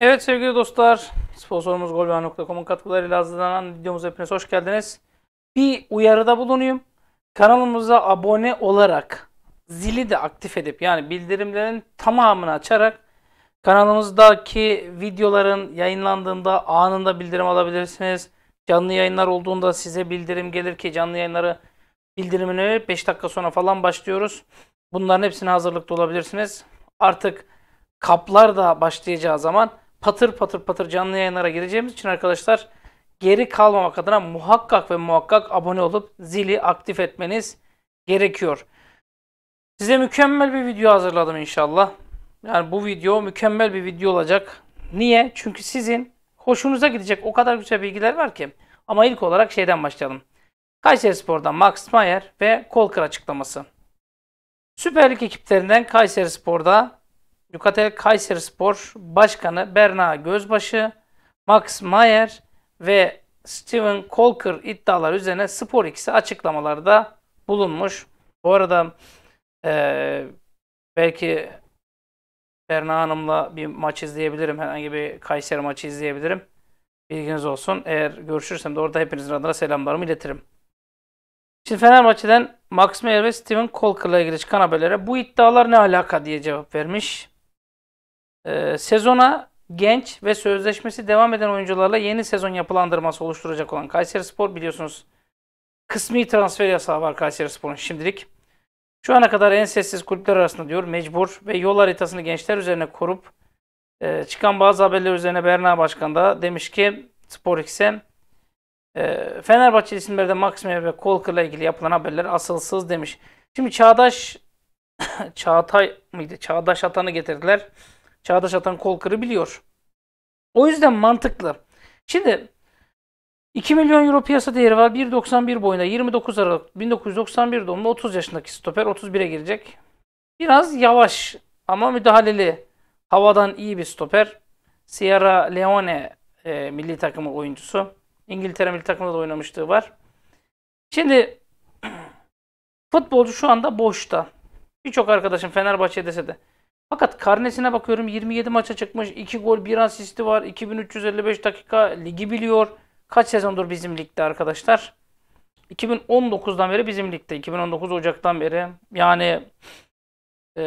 Evet sevgili dostlar, sponsorumuz golbeyan.com'un katkılarıyla hazırlanan videomuz hepiniz hoş geldiniz. Bir uyarıda bulunuyum. Kanalımıza abone olarak zili de aktif edip yani bildirimlerin tamamını açarak kanalımızdaki videoların yayınlandığında anında bildirim alabilirsiniz. Canlı yayınlar olduğunda size bildirim gelir ki canlı yayınları bildirimini verip 5 dakika sonra falan başlıyoruz. Bunların hepsine hazırlıklı olabilirsiniz. Artık kaplar da başlayacağı zaman patır patır patır canlı yayınlara gireceğimiz için arkadaşlar geri kalmamak adına muhakkak ve muhakkak abone olup zili aktif etmeniz gerekiyor. Size mükemmel bir video hazırladım inşallah. Yani bu video mükemmel bir video olacak. Niye? Çünkü sizin hoşunuza gidecek o kadar güzel bilgiler var ki. Ama ilk olarak şeyden başlayalım. Kayseri Spor'dan Max Mayer ve Kolkır açıklaması. Süper Lig ekiplerinden Kayseri Spor'da Yukatel Kayseri Spor Başkanı Berna Gözbaşı, Max Mayer ve Steven Colker iddialar üzerine Spor ikisi açıklamalarda bulunmuş. Bu arada e, belki Berna Hanım'la bir maç izleyebilirim. Herhangi bir Kayseri maçı izleyebilirim. Bilginiz olsun. Eğer görüşürsem de orada hepinizin adına selamlarımı iletirim. Şimdi Fenerbahçe'den Max Mayer ve Steven Kolker'la ilgili çıkan haberlere bu iddialar ne alaka diye cevap vermiş. Ee, sezona genç ve sözleşmesi devam eden oyuncularla yeni sezon yapılandırması oluşturacak olan Kayseri Spor biliyorsunuz kısmi transfer yasağı var Kayseri Spor'un şimdilik. Şu ana kadar en sessiz kulüpler arasında diyor mecbur ve yol haritasını gençler üzerine korup e, çıkan bazı haberler üzerine Berna Başkan da demiş ki Spor X'e e, Fenerbahçe isimleri Maxime ve Kolkır'la ilgili yapılan haberler asılsız demiş. Şimdi Çağdaş Çağatay mıydı? Çağdaş Atan'ı getirdiler. Çağdaş Atan Kolkır'ı biliyor. O yüzden mantıklı. Şimdi 2 milyon euro piyasa değeri var. 1.91 boyuna 29 Aralık 1991 doğumlu 30 yaşındaki stoper 31'e girecek. Biraz yavaş ama müdahaleli. Havadan iyi bir stoper. Sierra Leone e, milli takımı oyuncusu. İngiltere milli takımında da oynamışlığı var. Şimdi futbolcu şu anda boşta. Birçok arkadaşım Fenerbahçe dese de Karnesine bakıyorum 27 maça çıkmış. 2 gol 1 asisti var. 2355 dakika ligi biliyor. Kaç sezondur bizim ligde arkadaşlar? 2019'dan beri bizim ligde. 2019 Ocak'tan beri. Yani e,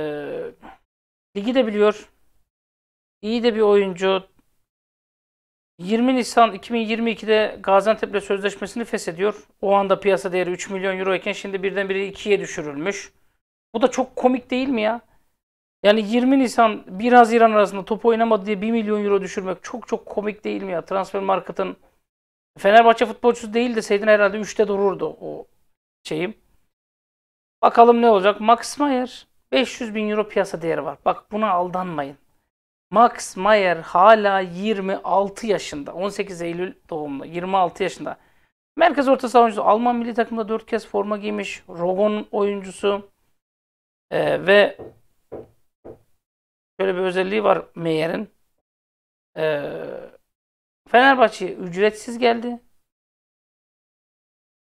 ligi de biliyor. İyi de bir oyuncu. 20 Nisan 2022'de Gaziantep'le sözleşmesini feshediyor. O anda piyasa değeri 3 milyon euro iken şimdi birdenbire 2'ye düşürülmüş. Bu da çok komik değil mi ya? Yani 20 Nisan 1 Haziran arasında top oynamadı diye 1 milyon euro düşürmek çok çok komik değil mi ya? Transfer marketin Fenerbahçe futbolcusu değil deseydin herhalde 3'te dururdu o şeyim. Bakalım ne olacak? Max Mayer 500 bin euro piyasa değeri var. Bak buna aldanmayın. Max Mayer hala 26 yaşında. 18 Eylül doğumlu. 26 yaşında. Merkez orta saha oyuncusu. Alman milli takımda 4 kez forma giymiş. Rogon oyuncusu. Ee, ve şöyle bir özelliği var Meyer'in. Ee, Fenerbahçe ücretsiz geldi.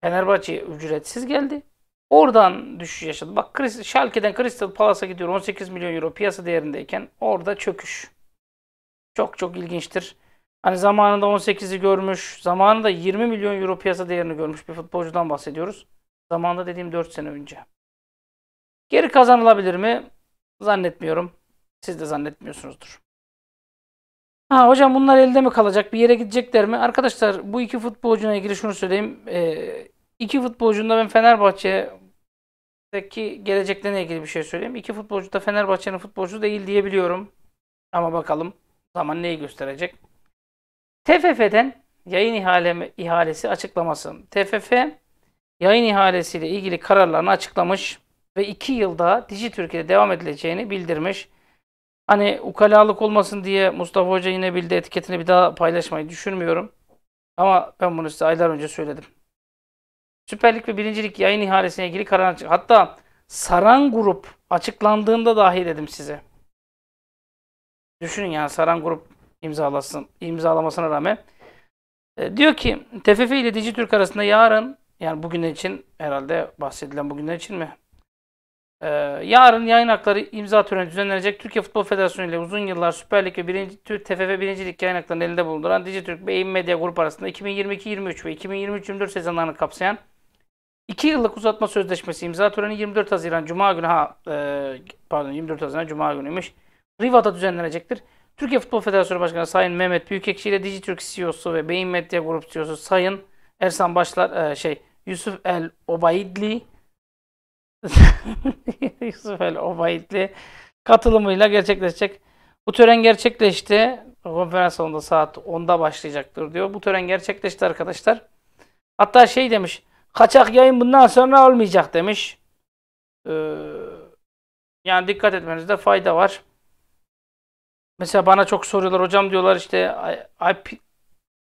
Fenerbahçe ücretsiz geldi. Oradan düşüş yaşadı. Bak Schalke'den Crystal Palace'a gidiyor 18 milyon euro piyasa değerindeyken orada çöküş. Çok çok ilginçtir. Hani zamanında 18'i görmüş, zamanında 20 milyon euro piyasa değerini görmüş bir futbolcudan bahsediyoruz. Zamanında dediğim 4 sene önce. Geri kazanılabilir mi? Zannetmiyorum. Siz de zannetmiyorsunuzdur. Ha hocam bunlar elde mi kalacak? Bir yere gidecekler mi? Arkadaşlar bu iki futbolcuna ilgili şunu söyleyeyim. Ee, iki futbolcunda ben Fenerbahçe'deki geleceklerine ilgili bir şey söyleyeyim. İki futbolcu da Fenerbahçe'nin futbolcu değil diyebiliyorum. Ama bakalım zaman neyi gösterecek? TFF'den yayın ihale, ihalesi açıklaması. TFF yayın ihalesiyle ilgili kararlarını açıklamış ve iki yılda Dijitürk'e devam edileceğini bildirmiş. Hani ukalalık olmasın diye Mustafa Hoca yine bildi etiketini bir daha paylaşmayı düşünmüyorum. Ama ben bunu size aylar önce söyledim. Süper Lig ve Birincilik yayın ihalesine ilgili karar çıktı. Hatta Saran Grup açıklandığında dahi dedim size. Düşünün yani Saran Grup imzalasın, imzalamasına rağmen. E, diyor ki TFF ile Dijitürk arasında yarın yani bugün için herhalde bahsedilen bugünler için mi? Ee, yarın yayın hakları imza töreni düzenlenecek. Türkiye Futbol Federasyonu ile uzun yıllar Süper Lig ve birinci, TFF 1. Lig yayın haklarını elinde bulunduran Dijitürk ve Eğim Medya Grup arasında 2022-23 ve 2023-24 sezonlarını kapsayan 2 yıllık uzatma sözleşmesi imza töreni 24 Haziran Cuma günü ha, e, pardon 24 Haziran Cuma günüymüş. Riva'da düzenlenecektir. Türkiye Futbol Federasyonu Başkanı Sayın Mehmet Büyükekşi ile Dijitürk CEO'su ve Beyin Medya Grup CEO'su Sayın Ersan Başlar e, şey Yusuf El Obaidli Yusuf El Obayitli katılımıyla gerçekleşecek. Bu tören gerçekleşti. Konferans salonunda saat 10'da başlayacaktır diyor. Bu tören gerçekleşti arkadaşlar. Hatta şey demiş. Kaçak yayın bundan sonra olmayacak demiş. Ee, yani dikkat etmenizde fayda var. Mesela bana çok soruyorlar hocam diyorlar işte IP,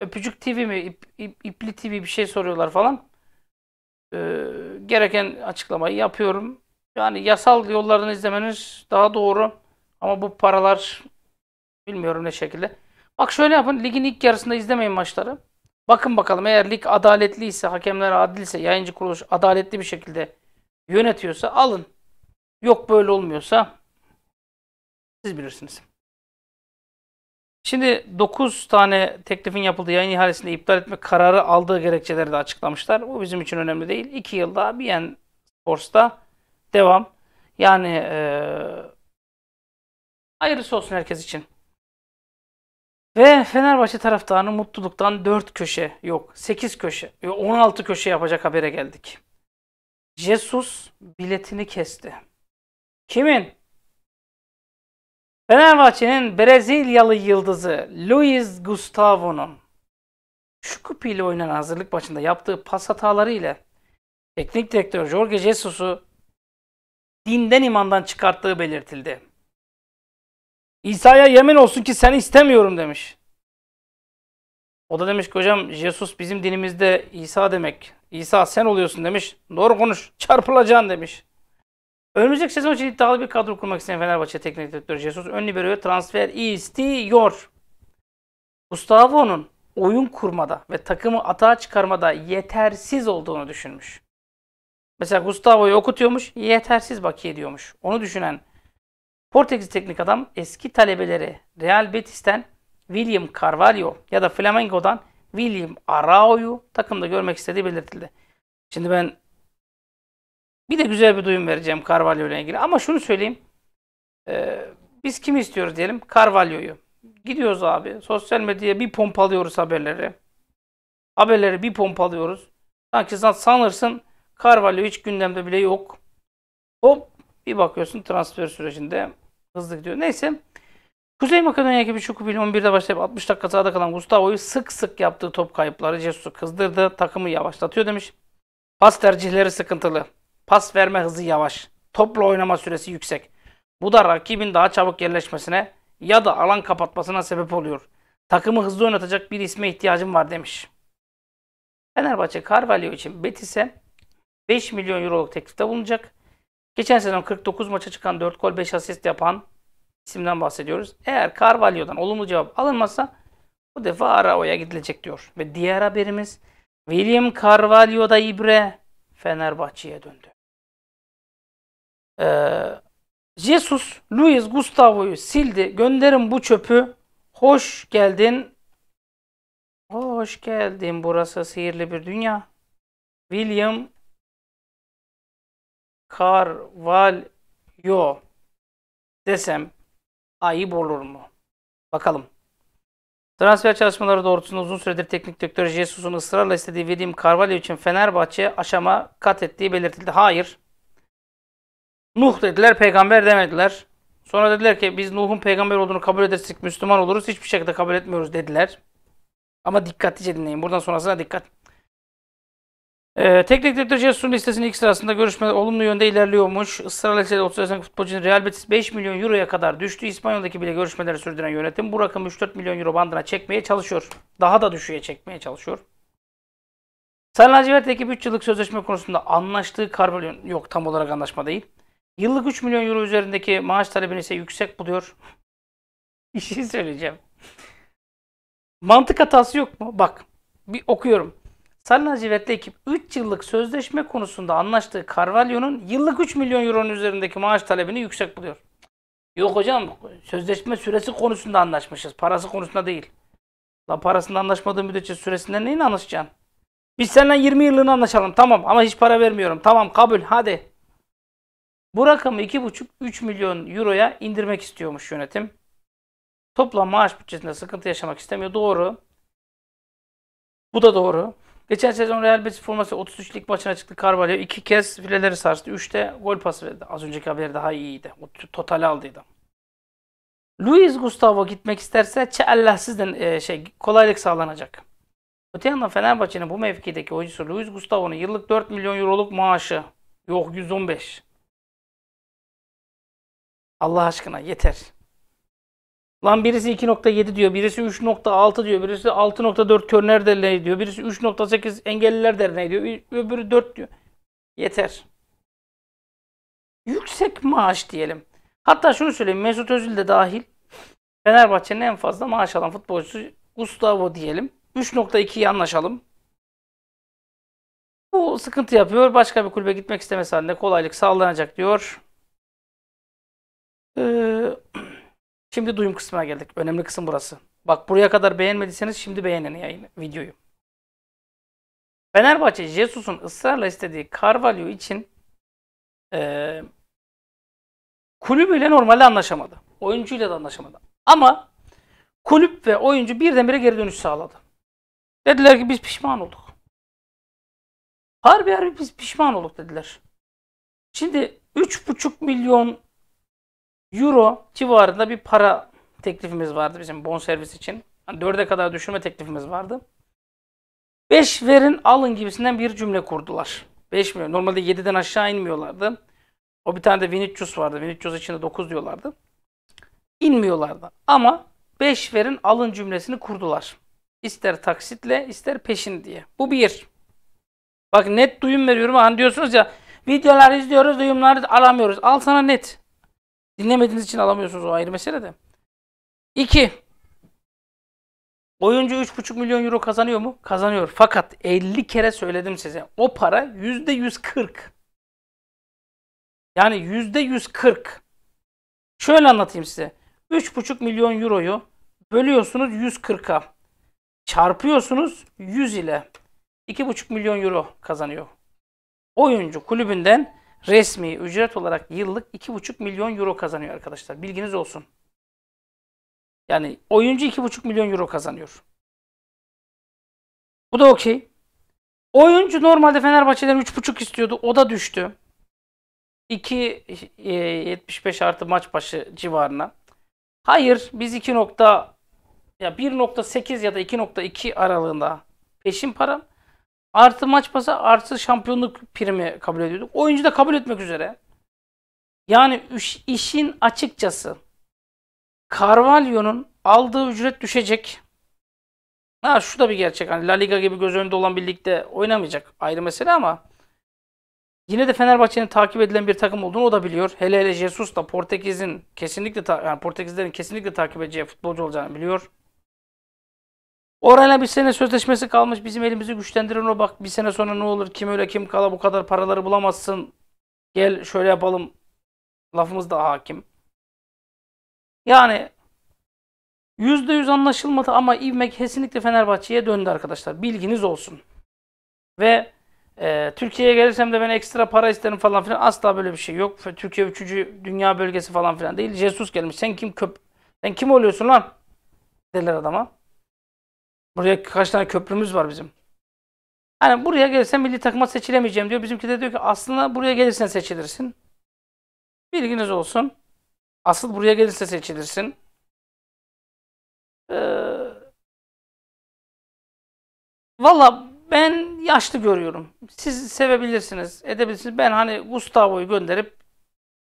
öpücük TV mi ip, ip, ipli TV bir şey soruyorlar falan. Ee, gereken açıklamayı yapıyorum. Yani yasal yollarını izlemeniz daha doğru. Ama bu paralar bilmiyorum ne şekilde. Bak şöyle yapın. Ligin ilk yarısında izlemeyin maçları. Bakın bakalım eğer lig adaletliyse, hakemler adilse, yayıncı kuruluş adaletli bir şekilde yönetiyorsa alın. Yok böyle olmuyorsa siz bilirsiniz. Şimdi 9 tane teklifin yapıldığı yayın ihalesinde iptal etme kararı aldığı gerekçeleri de açıklamışlar. Bu bizim için önemli değil. 2 yılda BN Sports'ta devam. Yani e, hayırlısı olsun herkes için. Ve Fenerbahçe taraftarını mutluluktan 4 köşe yok 8 köşe 16 köşe yapacak habere geldik. Jesus biletini kesti. Kimin? Fenerbahçe'nin Brezilyalı yıldızı Luis Gustavo'nun şu kupiyle oynanan hazırlık maçında yaptığı pas hataları ile teknik direktör Jorge Jesus'u dinden imandan çıkarttığı belirtildi. İsa'ya yemin olsun ki seni istemiyorum demiş. O da demiş ki hocam Jesus bizim dinimizde İsa demek. İsa sen oluyorsun demiş. Doğru konuş çarpılacaksın demiş. Önümüzdeki sezon için iddialı bir kadro kurmak isteyen Fenerbahçe Teknik Direktörü Jesus ön liberoya transfer istiyor. Gustavo'nun oyun kurmada ve takımı atağa çıkarmada yetersiz olduğunu düşünmüş. Mesela Gustavo'yu okutuyormuş, yetersiz bakiye diyormuş. Onu düşünen Portekiz teknik adam eski talebeleri Real Betis'ten William Carvalho ya da Flamengo'dan William Arao'yu takımda görmek istediği belirtildi. Şimdi ben bir de güzel bir duyum vereceğim Carvalho ile ilgili. Ama şunu söyleyeyim. Ee, biz kimi istiyoruz diyelim? Carvalho'yu. Gidiyoruz abi. Sosyal medyaya bir pompalıyoruz haberleri. Haberleri bir pompalıyoruz. Sanki sanırsın Carvalho hiç gündemde bile yok. Hop bir bakıyorsun transfer sürecinde hızlı gidiyor. Neyse. Kuzey Makedonya ekibi Şukubil 11'de başlayıp 60 dakika sahada kalan Gustavo'yu sık sık yaptığı top kayıpları Jesus'u kızdırdı. Takımı yavaşlatıyor demiş. Pas tercihleri sıkıntılı. Pas verme hızı yavaş. Topla oynama süresi yüksek. Bu da rakibin daha çabuk yerleşmesine ya da alan kapatmasına sebep oluyor. Takımı hızlı oynatacak bir isme ihtiyacım var demiş. Fenerbahçe Carvalho için Betis'e 5 milyon euroluk teklifte bulunacak. Geçen sezon 49 maça çıkan 4 gol 5 asist yapan isimden bahsediyoruz. Eğer Carvalho'dan olumlu cevap alınmazsa bu defa Arao'ya gidilecek diyor. Ve diğer haberimiz William Carvalho'da ibre Fenerbahçe'ye döndü. Ee, Jesus Luis Gustavo'yu sildi. Gönderin bu çöpü. Hoş geldin. Hoş geldin. Burası sihirli bir dünya. William Carvalho desem ayıp olur mu? Bakalım. Transfer çalışmaları doğrultusunda uzun süredir teknik direktör Jesus'un ısrarla istediği William Carvalho için Fenerbahçe aşama kat ettiği belirtildi. Hayır. Nuh dediler, peygamber demediler. Sonra dediler ki biz Nuh'un peygamber olduğunu kabul edersek Müslüman oluruz. Hiçbir şekilde kabul etmiyoruz dediler. Ama dikkatlice dinleyin. Buradan sonrasına dikkat. Ee, teknik direktör Cesur'un listesinin ilk sırasında görüşmeler olumlu yönde ilerliyormuş. Israrla lisede 30 yaşındaki futbolcunun Real Betis 5 milyon euroya kadar düştü. İspanya'daki bile görüşmeleri sürdüren yönetim bu rakamı 3-4 milyon euro bandına çekmeye çalışıyor. Daha da düşüğe çekmeye çalışıyor. Sarı Lacivert ekip 3 yıllık sözleşme konusunda anlaştığı karbon yok tam olarak anlaşma değil. Yıllık 3 milyon euro üzerindeki maaş talebini ise yüksek buluyor. Bir şey söyleyeceğim. Mantık hatası yok mu? Bak bir okuyorum. Sarı Civet'le ekip 3 yıllık sözleşme konusunda anlaştığı Carvalho'nun yıllık 3 milyon euronun üzerindeki maaş talebini yüksek buluyor. Yok hocam sözleşme süresi konusunda anlaşmışız. Parası konusunda değil. La parasında anlaşmadığın müddetçe süresinde neyin anlaşacaksın? Biz seninle 20 yıllığını anlaşalım tamam ama hiç para vermiyorum. Tamam kabul hadi. Bu rakamı 2,5-3 milyon euroya indirmek istiyormuş yönetim. Toplam maaş bütçesinde sıkıntı yaşamak istemiyor. Doğru. Bu da doğru. Geçen sezon Real Betis forması 33'lik maçına çıktı Carvalho. iki kez fileleri sarstı. Üçte gol pası verdi. Az önceki haber daha iyiydi. O totali aldıydı. Luis Gustavo gitmek isterse Allah sizden e, şey kolaylık sağlanacak. Öte yandan Fenerbahçe'nin bu mevkideki oyuncusu Luis Gustavo'nun yıllık 4 milyon euroluk maaşı yok 115. Allah aşkına yeter. Lan birisi 2.7 diyor, birisi 3.6 diyor, birisi 6.4 Körner Derneği diyor, birisi 3.8 Engelliler Derneği diyor, öbürü 4 diyor. Yeter. Yüksek maaş diyelim. Hatta şunu söyleyeyim, Mesut Özil de dahil. Fenerbahçe'nin en fazla maaş alan futbolcusu Gustavo diyelim. 3.2'yi anlaşalım. Bu sıkıntı yapıyor. Başka bir kulübe gitmek istemesi halinde kolaylık sağlanacak diyor. Ee, şimdi duyum kısmına geldik. Önemli kısım burası. Bak buraya kadar beğenmediyseniz şimdi beğenin yayını, videoyu. Fenerbahçe, Jesus'un ısrarla istediği Carvalho için e, kulübüyle normalde anlaşamadı. Oyuncuyla da anlaşamadı. Ama kulüp ve oyuncu birdenbire geri dönüş sağladı. Dediler ki biz pişman olduk. Harbi harbi biz pişman olduk dediler. Şimdi 3,5 milyon euro civarında bir para teklifimiz vardı bizim bon servis için. Yani 4'e kadar düşürme teklifimiz vardı. 5 verin alın gibisinden bir cümle kurdular. 5 milyon. Normalde 7'den aşağı inmiyorlardı. O bir tane de Vinicius vardı. Vinicius içinde 9 diyorlardı. İnmiyorlardı. Ama 5 verin alın cümlesini kurdular. İster taksitle ister peşin diye. Bu bir. Bak net duyum veriyorum. Hani diyorsunuz ya videolar izliyoruz duyumları alamıyoruz. Al sana net. Dinlemediğiniz için alamıyorsunuz o ayrı mesele de. 2. Oyuncu 3,5 milyon euro kazanıyor mu? Kazanıyor. Fakat 50 kere söyledim size. O para %140. Yani %140. Şöyle anlatayım size. 3,5 milyon euroyu bölüyorsunuz 140'a. Çarpıyorsunuz 100 ile. 2,5 milyon euro kazanıyor. Oyuncu kulübünden resmi ücret olarak yıllık 2,5 milyon euro kazanıyor arkadaşlar. Bilginiz olsun. Yani oyuncu 2,5 milyon euro kazanıyor. Bu da okey. Oyuncu normalde Fenerbahçe'den 3,5 istiyordu. O da düştü. 2.75 e, artı maç başı civarına. Hayır biz 2. Nokta, ya 1.8 ya da 2.2 aralığında peşin para. Artı maç pası artı şampiyonluk primi kabul ediyorduk. Oyuncu da kabul etmek üzere. Yani işin açıkçası Carvalho'nun aldığı ücret düşecek. Ha şu da bir gerçek. Hani La Liga gibi göz önünde olan bir ligde oynamayacak. Ayrı mesele ama yine de Fenerbahçe'nin takip edilen bir takım olduğunu o da biliyor. Hele hele Jesus da Portekiz'in kesinlikle yani Portekizlerin kesinlikle takip edeceği futbolcu olacağını biliyor. Orayla bir sene sözleşmesi kalmış. Bizim elimizi güçlendirin o bak bir sene sonra ne olur kim öyle kim kala bu kadar paraları bulamazsın. Gel şöyle yapalım. Lafımız da hakim. Yani %100 anlaşılmadı ama ivmek kesinlikle Fenerbahçe'ye döndü arkadaşlar. Bilginiz olsun. Ve e, Türkiye'ye gelirsem de ben ekstra para isterim falan filan. Asla böyle bir şey yok. Türkiye 3. dünya bölgesi falan filan değil. Jesus gelmiş. Sen kim köp? Sen kim oluyorsun lan? Derler adama. Buraya kaç tane köprümüz var bizim. Hani buraya gelirsen milli takıma seçilemeyeceğim diyor. Bizimki de diyor ki aslında buraya gelirsen seçilirsin. Bilginiz olsun. Asıl buraya gelirse seçilirsin. Ee, Valla ben yaşlı görüyorum. Siz sevebilirsiniz, edebilirsiniz. Ben hani Gustavo'yu gönderip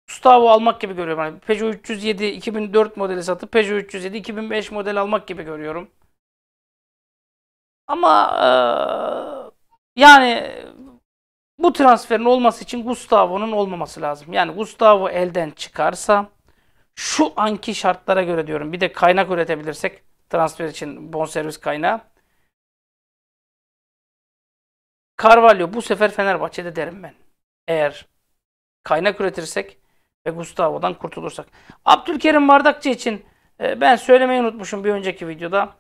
Gustavo almak gibi görüyorum. Hani Peugeot 307 2004 modeli satıp Peugeot 307 2005 model almak gibi görüyorum. Ama e, yani bu transferin olması için Gustavo'nun olmaması lazım. Yani Gustavo elden çıkarsa şu anki şartlara göre diyorum. Bir de kaynak üretebilirsek transfer için bonservis kaynağı. Carvalho bu sefer Fenerbahçe'de derim ben. Eğer kaynak üretirsek ve Gustavo'dan kurtulursak. Abdülkerim Bardakçı için e, ben söylemeyi unutmuşum bir önceki videoda.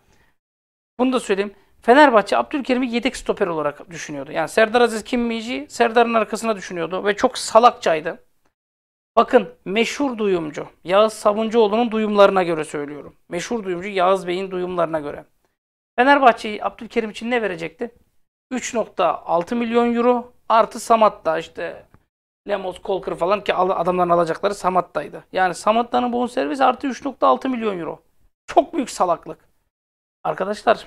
Bunu da söyleyeyim. Fenerbahçe Abdülkerim'i yedek stoper olarak düşünüyordu. Yani Serdar Aziz Kimmici Serdar'ın arkasına düşünüyordu ve çok salakçaydı. Bakın meşhur duyumcu Yağız Sabuncuoğlu'nun duyumlarına göre söylüyorum. Meşhur duyumcu Yağız Bey'in duyumlarına göre. Fenerbahçe'yi Abdülkerim için ne verecekti? 3.6 milyon euro artı Samat'ta işte Lemos, Kolkır falan ki adamların alacakları Samat'taydı. Yani Samat'tanın bonservisi artı 3.6 milyon euro. Çok büyük salaklık. Arkadaşlar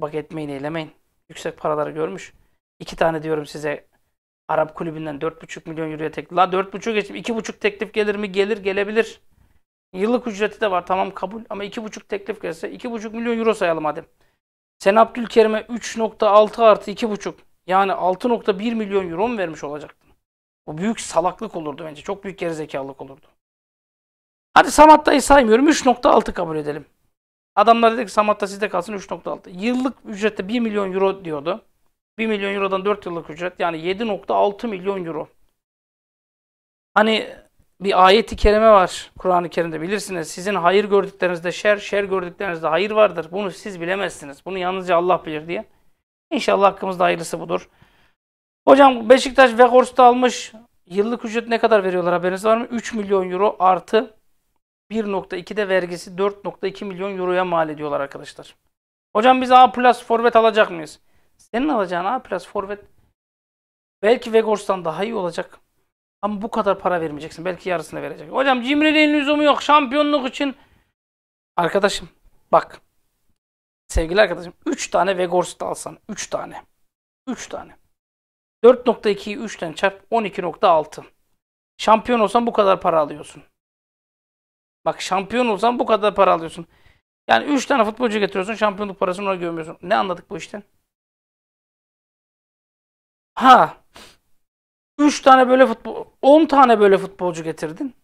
Bak etmeyin eylemeyin. Yüksek paraları görmüş. İki tane diyorum size Arap kulübünden 4,5 milyon euroya teklif. La 4,5 geçtim. 2,5 teklif gelir mi? Gelir gelebilir. Yıllık ücreti de var tamam kabul ama 2,5 teklif gelse 2,5 milyon euro sayalım hadi. Sen Abdülkerim'e 3.6 artı 2,5 yani 6.1 milyon euro mu vermiş olacaktın? Bu büyük salaklık olurdu bence. Çok büyük gerizekalılık olurdu. Hadi Samat dayı saymıyorum. 3.6 kabul edelim. Adamlar dedi ki Samat'ta sizde kalsın 3.6. Yıllık ücrette 1 milyon euro diyordu. 1 milyon eurodan 4 yıllık ücret yani 7.6 milyon euro. Hani bir ayeti kerime var Kur'an-ı Kerim'de bilirsiniz. Sizin hayır gördüklerinizde şer, şer gördüklerinizde hayır vardır. Bunu siz bilemezsiniz. Bunu yalnızca Allah bilir diye. İnşallah hakkımızda hayırlısı budur. Hocam Beşiktaş ve Vegors'ta almış. Yıllık ücret ne kadar veriyorlar haberiniz var mı? 3 milyon euro artı 1.2'de vergisi 4.2 milyon euroya mal ediyorlar arkadaşlar. Hocam biz A plus forvet alacak mıyız? Senin alacağın A plus forvet belki Vegors'tan daha iyi olacak. Ama bu kadar para vermeyeceksin. Belki yarısını verecek. Hocam cimriliğin lüzumu yok. Şampiyonluk için. Arkadaşım bak. Sevgili arkadaşım 3 tane Vegors'ta alsan. 3 tane. 3 tane. 4.2'yi 3'ten çarp 12.6. Şampiyon olsan bu kadar para alıyorsun. Bak şampiyon olsan bu kadar para alıyorsun. Yani 3 tane futbolcu getiriyorsun şampiyonluk parasını ona gömüyorsun. Ne anladık bu işten? Ha. 3 tane böyle futbol 10 tane böyle futbolcu getirdin.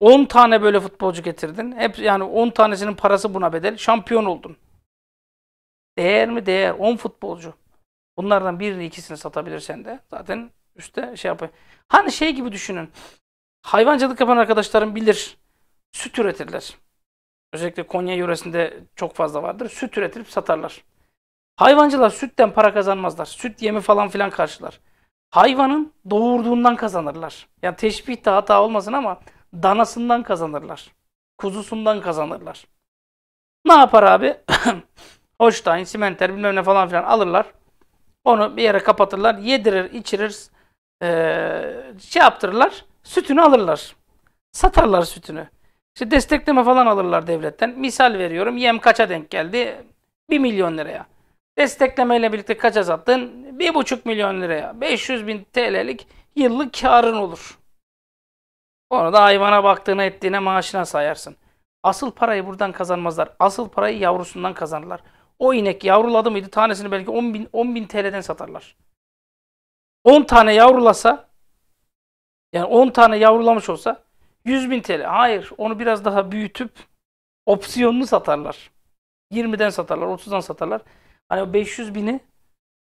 10 tane böyle futbolcu getirdin. Hep yani 10 tanesinin parası buna bedel. Şampiyon oldun. Değer mi? Değer. 10 futbolcu. Bunlardan birini ikisini satabilirsen de zaten üstte şey yapıyor. Hani şey gibi düşünün. Hayvancılık yapan arkadaşlarım bilir süt üretirler. Özellikle Konya yöresinde çok fazla vardır. Süt üretilip satarlar. Hayvancılar sütten para kazanmazlar. Süt yemi falan filan karşılar. Hayvanın doğurduğundan kazanırlar. Yani teşbih de hata olmasın ama danasından kazanırlar. Kuzusundan kazanırlar. Ne yapar abi? Hoştayn, simenter bilmem ne falan filan alırlar. Onu bir yere kapatırlar. Yedirir, içirir. Ee, şey yaptırırlar. Sütünü alırlar. Satarlar sütünü. İşte destekleme falan alırlar devletten. Misal veriyorum yem kaça denk geldi? 1 milyon liraya. Desteklemeyle birlikte kaça sattın? 1,5 milyon liraya. 500 bin TL'lik yıllık karın olur. Onu da hayvana baktığına ettiğine maaşına sayarsın. Asıl parayı buradan kazanmazlar. Asıl parayı yavrusundan kazanırlar. O inek yavruladı mıydı tanesini belki 10 bin, 10 bin TL'den satarlar. 10 tane yavrulasa yani 10 tane yavrulamış olsa 100 bin TL. Hayır. Onu biraz daha büyütüp opsiyonunu satarlar. 20'den satarlar, 30'dan satarlar. Hani 500 bini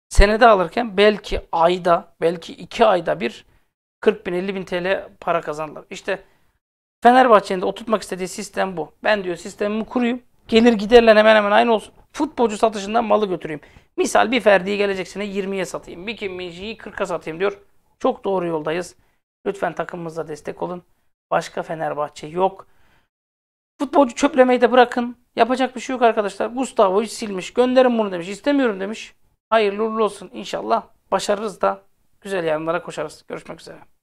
senede alırken belki ayda, belki iki ayda bir 40 bin, 50 bin TL para kazanırlar. İşte Fenerbahçe'nin de oturtmak istediği sistem bu. Ben diyor sistemimi kurayım. Gelir giderle hemen hemen aynı olsun. Futbolcu satışından malı götüreyim. Misal bir Ferdi'yi geleceksine 20'ye satayım. Bir Kim Minji'yi 40'a satayım diyor. Çok doğru yoldayız. Lütfen takımımıza destek olun. Başka Fenerbahçe yok. Futbolcu çöplemeyi de bırakın. Yapacak bir şey yok arkadaşlar. Gustavo hiç silmiş. Gönderin bunu demiş. İstemiyorum demiş. Hayırlı uğurlu olsun. İnşallah başarırız da güzel yanlara koşarız. Görüşmek üzere.